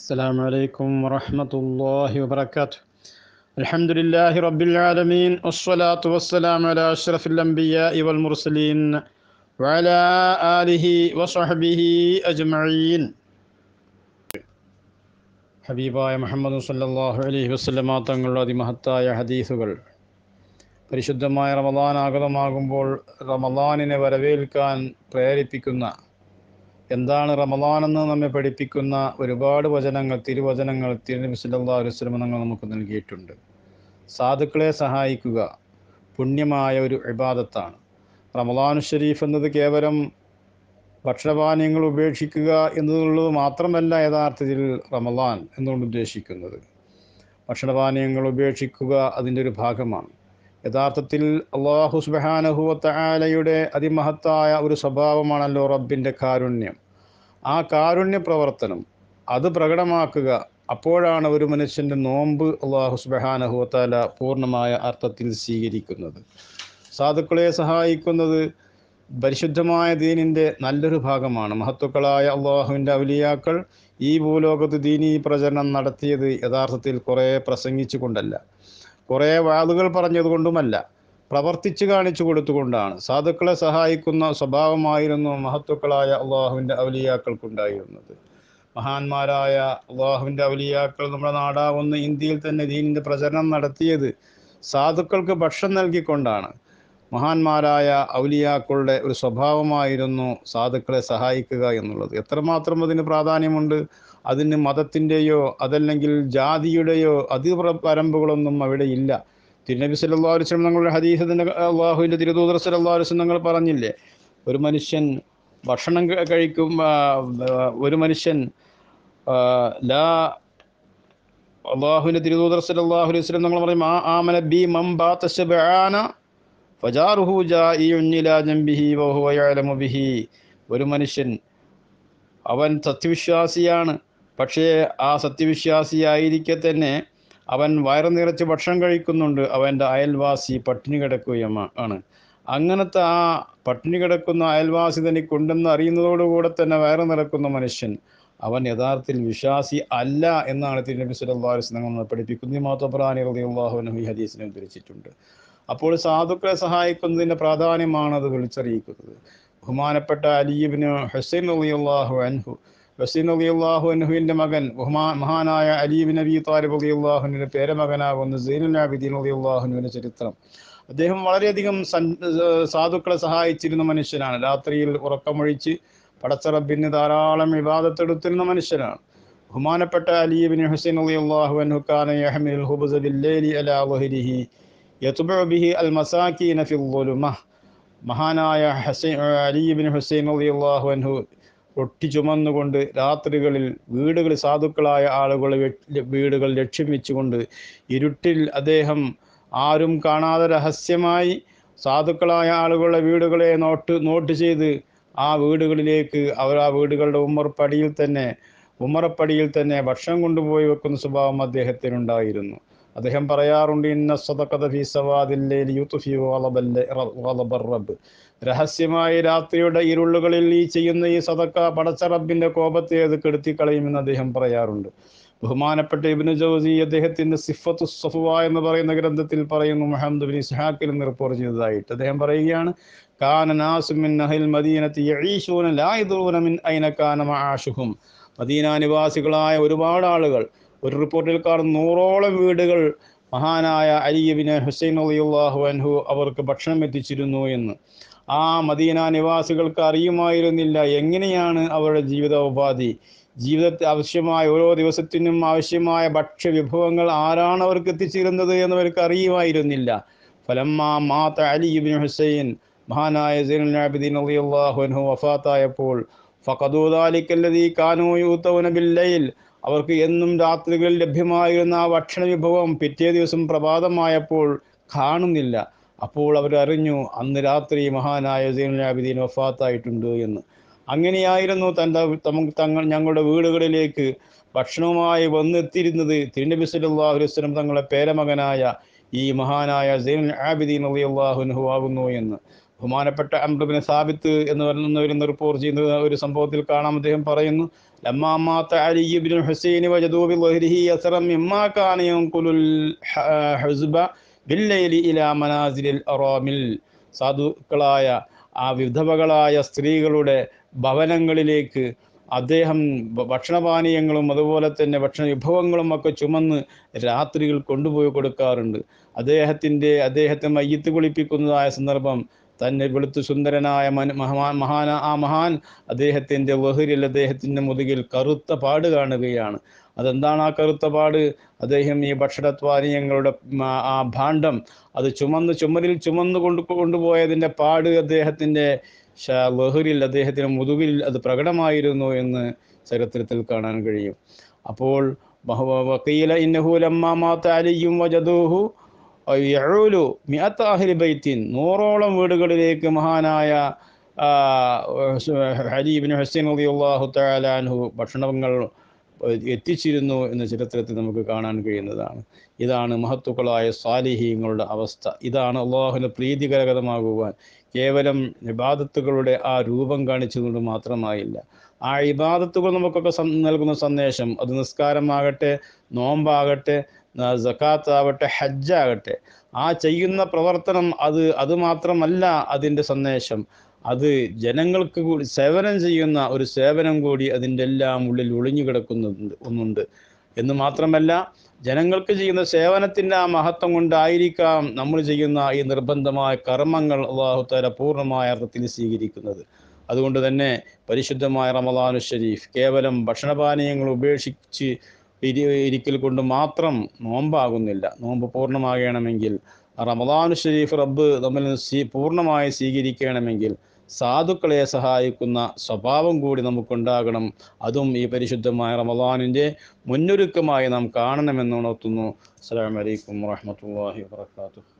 السلام عليكم ورحمة الله وبركاته الحمد لله رب العالمين والصلاة والسلام على أشرف الأنبياء والمرسلين وعلى آله وصحبه أجمعين ഹബീബായ മുഹമ്മദ് സല്ലാഹു അലൈഹി വസ്ലമ തങ്ങളുടെ അതിമഹത്തായ ഹദീസുകൾ പരിശുദ്ധമായ റമദാൻ ആഗതമാകുമ്പോൾ റമദാനിനെ വരവേൽക്കാൻ പ്രേരിപ്പിക്കുന്ന എന്താണ് റമദാനെന്ന് നമ്മെ പഠിപ്പിക്കുന്ന ഒരുപാട് വചനങ്ങൾ തിരുവചനങ്ങൾ തിരുനബി സല്ലാ നമുക്ക് നൽകിയിട്ടുണ്ട് സാധുക്കളെ സഹായിക്കുക പുണ്യമായ ഒരു ഇബാദത്താണ് റമദാൻ ഷെരീഫ് എന്നത് കേവലം ഭക്ഷണപാനീയങ്ങൾ ഉപേക്ഷിക്കുക എന്നുള്ളത് മാത്രമല്ല യഥാർത്ഥത്തിൽ റമദാൻ എന്നുകൊണ്ട് ഉദ്ദേശിക്കുന്നത് ഭക്ഷണപാനീയങ്ങൾ ഉപേക്ഷിക്കുക അതിൻ്റെ ഒരു ഭാഗമാണ് യഥാർത്ഥത്തിൽ അള്ളാഹു സുബാനഹുവത്തയാലയുടെ അതിമഹത്തായ ഒരു സ്വഭാവമാണല്ലോ റബ്ബിൻ്റെ കാരുണ്യം ആ കാരുണ്യ പ്രവർത്തനം അത് പ്രകടമാക്കുക അപ്പോഴാണ് ഒരു മനുഷ്യൻ്റെ നോമ്പ് അള്ളാഹു സുബാനഹുവത്താല പൂർണ്ണമായ അർത്ഥത്തിൽ സ്വീകരിക്കുന്നത് സാധുക്കളെ സഹായിക്കുന്നത് പരിശുദ്ധമായ ദീനിൻ്റെ നല്ലൊരു ഭാഗമാണ് മഹത്തുക്കളായ അള്ളാഹുവിൻ്റെ ഔലിയാക്കൾ ഈ ഭൂലോകത്ത് ദീനീ പ്രചരണം നടത്തിയത് യഥാർത്ഥത്തിൽ കുറേ പ്രസംഗിച്ചു കൊണ്ടല്ല കുറേ വാതുകൾ പറഞ്ഞതുകൊണ്ടുമല്ല പ്രവർത്തിച്ചു കാണിച്ചു കൊടുത്തുകൊണ്ടാണ് സാധുക്കളെ സഹായിക്കുന്ന സ്വഭാവമായിരുന്നു മഹത്തുക്കളായ അള്ളാഹുവിൻ്റെ അവലിയാക്കൾക്കുണ്ടായിരുന്നത് മഹാന്മാരായ അള്ളാഹുവിൻ്റെ അവലിയാക്കൾ നമ്മുടെ നാടാവുന്ന ഇന്ത്യയിൽ തന്നെ ദീനിൻ്റെ പ്രചരണം നടത്തിയത് സാധുക്കൾക്ക് ഭക്ഷണം നൽകിക്കൊണ്ടാണ് മഹാന്മാരായ ഔലിയാക്കളുടെ ഒരു സ്വഭാവമായിരുന്നു സാധുക്കളെ സഹായിക്കുക എന്നുള്ളത് എത്രമാത്രം അതിന് പ്രാധാന്യമുണ്ട് അതിന് മതത്തിൻ്റെയോ അതല്ലെങ്കിൽ ജാതിയുടെയോ അതിപ്ര പരമ്പുകളൊന്നും അവിടെ ഇല്ല തിരുനബി സല്ലാ വസ്ലം തങ്ങളുടെ ഹദീസത്തിൻ്റെ അള്ളാഹുവിൻ്റെ തിരുദൂതർ സല്ലാ വസ്ലം തങ്ങൾ പറഞ്ഞില്ലേ ഒരു മനുഷ്യൻ ഭക്ഷണം കഴിക്കും ഒരു മനുഷ്യൻ ലാ അള്ളാഹുവിൻ്റെ തിരുദൂതർ സല്ലാഹു അലൈഹി വസ്ലം തങ്ങൾ പറയും ആ ആമന ബി മം ബാത്തശബാന ഫജാറുഹു ഒരു മനുഷ്യൻ അവൻ സത്യവിശ്വാസിയാണ് പക്ഷേ ആ സത്യവിശ്വാസിയായിരിക്കെ തന്നെ അവൻ വയറു നിറച്ച് ഭക്ഷണം കഴിക്കുന്നുണ്ട് അവൻ്റെ അയൽവാസി പട്ടിണി കിടക്കുകയും ആണ് അങ്ങനത്തെ ആ പട്ടിണി കിടക്കുന്ന അയൽവാസി തനിക്കുണ്ടെന്ന് അറിയുന്നതോടുകൂടെ തന്നെ വയറു നിറക്കുന്ന മനുഷ്യൻ അവൻ യഥാർത്ഥത്തിൽ വിശ്വാസി അല്ല എന്നാണ് തിരുനബി സുല്ലാ വസ്ലങ്ങൾ നമ്മൾ പഠിപ്പിക്കുന്നത് മാത്തോപ്രാനി റദിയുള്ളാഹുനും ഈ ഹദീസിനെ ഉദ്ധരിച്ചിട്ടുണ്ട് അപ്പോൾ സാധുക്കളെ സഹായിക്കുന്നതിൻ്റെ പ്രാധാന്യമാണ് അത് വിളിച്ചറിയിക്കുന്നത് ബഹുമാനപ്പെട്ട അലീബിന് ഹുസൈൻ അലിയുള്ളാഹു അൻഹു ബസീൻ അലി അള്ളാഹു അനഹുവിൻ്റെ മകൻ മഹാനായ അലീബ് നബി താലിബ് അലി അള്ളാഹുവിൻ്റെ പേരമകനാകുന്ന സീനുൽ അബിദീൻ അലി അള്ളാഹുവിൻ്റെ ചരിത്രം അദ്ദേഹം വളരെയധികം സാധുക്കളെ സഹായിച്ചിരുന്ന മനുഷ്യനാണ് രാത്രിയിൽ ഉറക്കമൊഴിച്ച് പടച്ചറബിന് ധാരാളം വിവാദത്തെടുത്തിരുന്ന മനുഷ്യനാണ് ബഹുമാനപ്പെട്ട അലീബിൻ ഹുസൈൻ അലി അള്ളാഹു അൻഹുഖാനി മഹാനായ ഹുസൈൻ അലീബിൻ ഹുസൈൻ അലി അൻഹു ഒട്ടി ചുമന്നുകൊണ്ട് രാത്രികളിൽ വീടുകൾ സാധുക്കളായ ആളുകൾ വീടുകൾ ലക്ഷ്യം വെച്ചുകൊണ്ട് ഇരുട്ടിൽ അദ്ദേഹം ആരും കാണാതെ രഹസ്യമായി സാധുക്കളായ ആളുകളുടെ വീടുകളെ നോട്ട് നോട്ട് ചെയ്ത് ആ വീടുകളിലേക്ക് അവർ ആ വീടുകളുടെ ഉമ്മറപ്പടിയിൽ തന്നെ ഉമ്മറപ്പടിയിൽ തന്നെ ഭക്ഷണം കൊണ്ടുപോയി വെക്കുന്ന സ്വഭാവം അദ്ദേഹത്തിനുണ്ടായിരുന്നു അദ്ദേഹം പറയാറുണ്ട് ഇന്ന റബ്ബ് രഹസ്യമായി രാത്രിയുടെ ഇരുളുകളിൽ ഈ ചെയ്യുന്ന ഈ സദക്ക പടച്ച റബ്ബിന്റെ കോപത്തെ അത് കളയുമെന്ന് അദ്ദേഹം പറയാറുണ്ട് ബഹുമാനപ്പെട്ട ഇബിന് ജോസി അദ്ദേഹത്തിന്റെ സിഫത്ത് സഫുവ എന്ന് പറയുന്ന ഗ്രന്ഥത്തിൽ പറയുന്നു മുഹമ്മദ് ബിൻ ഇസ്ഹാഖിൽ നിന്ന് റിപ്പോർട്ട് ചെയ്തതായിട്ട് അദ്ദേഹം പറയുകയാണ് മദീന നിവാസികളായ ഒരുപാട് ആളുകൾ ഒരു റിപ്പോർട്ടിൽ കാണുന്ന നൂറോളം വീടുകൾ മഹാനായ അലിയബിന് ഹുസൈൻ അലിയുല്ലാഹു അൻഹു അവർക്ക് ഭക്ഷണം എത്തിച്ചിരുന്നു എന്ന് ആ മദീന നിവാസികൾക്ക് അറിയുമായിരുന്നില്ല എങ്ങനെയാണ് അവരുടെ ജീവിതോപാധി ജീവിതത്തിൽ ആവശ്യമായ ഓരോ ദിവസത്തിനും ആവശ്യമായ വിഭവങ്ങൾ ആരാണ് അവർക്ക് എത്തിച്ചിരുന്നത് എന്ന് അവർക്ക് അറിയുമായിരുന്നില്ല ഫലമ്മ മാത്ത അലിബിൻ ഹുസൈൻ മഹാനായ സൈനുലാബിദ്ദീൻ അലിയുല്ലാഹു അൻഹു വഫാത്തായപ്പോൾ ഫഖദൂദാലിക്കല്ലതി കാനൂ യൂത്തൗന ബില്ലൈൽ അവർക്ക് എന്നും രാത്രികളിൽ ലഭ്യമായിരുന്ന ആ ഭക്ഷണ വിഭവം പിറ്റേ ദിവസം പ്രഭാതമായപ്പോൾ കാണുന്നില്ല അപ്പോൾ അവരറിഞ്ഞു അന്ന് രാത്രി മഹാനായ സീനുലാബിദ്ദീൻ വഫാത്തായിട്ടുണ്ട് എന്ന് അങ്ങനെയായിരുന്നു തൻ്റെ തങ്ങൾ ഞങ്ങളുടെ വീടുകളിലേക്ക് ഭക്ഷണവുമായി വന്നെത്തിയിരുന്നത് തിരുനബി സല്ലാഹു വസ്ലം തങ്ങളുടെ പേരമകനായ ഈ മഹാനായ സൈനുൽ ആബിദീൻ അലി അള്ളാഹുനുഹു ആകുന്നു എന്ന് ബഹുമാനപ്പെട്ട അമ്രുബിന് സാബിത്ത് എന്ന് പറയുന്നവരും റിപ്പോർട്ട് ചെയ്യുന്ന ഒരു സംഭവത്തിൽ കാണാം അദ്ദേഹം പറയുന്നു ഹുസൈൻ ഹുസ്ബ ബില്ലൈലി ഇലാ അറാമിൽ സാധുക്കളായ ആ വിധവകളായ സ്ത്രീകളുടെ ഭവനങ്ങളിലേക്ക് അദ്ദേഹം ഭക്ഷണപാനീയങ്ങളും അതുപോലെ തന്നെ ഭക്ഷണ വിഭവങ്ങളും ഒക്കെ ചുമന്ന് രാത്രികൾ കൊണ്ടുപോയി കൊടുക്കാറുണ്ട് അദ്ദേഹത്തിൻ്റെ അദ്ദേഹത്തെ മയ്യത്ത് കുളിപ്പിക്കുന്നതായ സന്ദർഭം തന്നെ വെളുത്തു സുന്ദരനായ മഹാൻ ആ മഹാൻ അദ്ദേഹത്തിൻ്റെ വഹുരിൽ അദ്ദേഹത്തിൻ്റെ മുതുകിൽ കറുത്ത പാട് കാണുകയാണ് അതെന്താണ് ആ കറുത്ത പാട് അദ്ദേഹം ഈ ഭക്ഷണത്വാനീയങ്ങളുടെ ആ ഭാണ്ഡം അത് ചുമന്ന് ചുമരിൽ ചുമന്ന് കൊണ്ടു കൊണ്ടുപോയതിൻ്റെ പാട് അദ്ദേഹത്തിൻ്റെ ലഹരിൽ അദ്ദേഹത്തിൻ്റെ മുതുകിൽ അത് പ്രകടമായിരുന്നു എന്ന് ചരിത്രത്തിൽ കാണാൻ കഴിയും അപ്പോൾ വക്കീല ഇന്നഹു ലമ്മാ മാത്ത അലിയും വജദൂഹു ബൈത്തിൻ നൂറോളം വീടുകളിലേക്ക് മഹാനായ ഹരീബിന് ഹസീൻ അലി അള്ളാഹു തലാൻഹു ഭക്ഷണങ്ങൾ എത്തിച്ചിരുന്നു എന്ന ചരിത്രത്തിൽ നമുക്ക് കാണാൻ കഴിയുന്നതാണ് ഇതാണ് മഹത്തുക്കളായ സാലിഹീങ്ങളുടെ അവസ്ഥ ഇതാണ് അള്ളാഹുവിന് പ്രീതികരകരമാകുവാൻ കേവലം ഇബാദത്തുകളുടെ ആ രൂപം കാണിച്ചുകൊണ്ട് മാത്രമായില്ല ആ ഇബാദത്തുകൾ നമുക്കൊക്കെ നൽകുന്ന സന്ദേശം അത് നിസ്കാരമാകട്ടെ നോമ്പാകട്ടെ ജക്കാത്ത് ആവട്ടെ ഹജ്ജാകട്ടെ ആ ചെയ്യുന്ന പ്രവർത്തനം അത് അത് മാത്രമല്ല അതിൻ്റെ സന്ദേശം അത് ജനങ്ങൾക്ക് കൂടി സേവനം ചെയ്യുന്ന ഒരു സേവനം കൂടി അതിൻ്റെ എല്ലാം ഉള്ളിൽ ഒളിഞ്ഞു കിടക്കുന്നുണ്ട് ഒന്നുണ്ട് എന്ന് മാത്രമല്ല ജനങ്ങൾക്ക് ചെയ്യുന്ന സേവനത്തിൻ്റെ ആ മഹത്വം കൊണ്ടായിരിക്കാം നമ്മൾ ചെയ്യുന്ന ഈ നിർബന്ധമായ കർമ്മങ്ങൾ അള്ളാഹുത്താല പൂർണ്ണമായ അർത്ഥത്തിൽ സ്വീകരിക്കുന്നത് അതുകൊണ്ട് തന്നെ പരിശുദ്ധമായ റമദാനു ഷരീഫ് കേവലം ഭക്ഷണപാനീയങ്ങൾ ഉപേക്ഷിച്ച് ഇരി ഇരിക്കൽ കൊണ്ട് മാത്രം നോമ്പാകുന്നില്ല നോമ്പ് പൂർണ്ണമാകണമെങ്കിൽ റമദാനു ഷരീഫ് റബ്ബ് നമ്മൾ പൂർണ്ണമായി സ്വീകരിക്കണമെങ്കിൽ സാധുക്കളെ സഹായിക്കുന്ന സ്വഭാവം കൂടി നമുക്കുണ്ടാകണം അതും ഈ പരിശുദ്ധമായ റമദാനിൻ്റെ മുന്നൊരുക്കമായി നാം കാണണമെന്ന് ഉണർത്തുന്നു അസ്സാം വലൈക്കും വാഹമത്തല്ലാഹി വാത്തു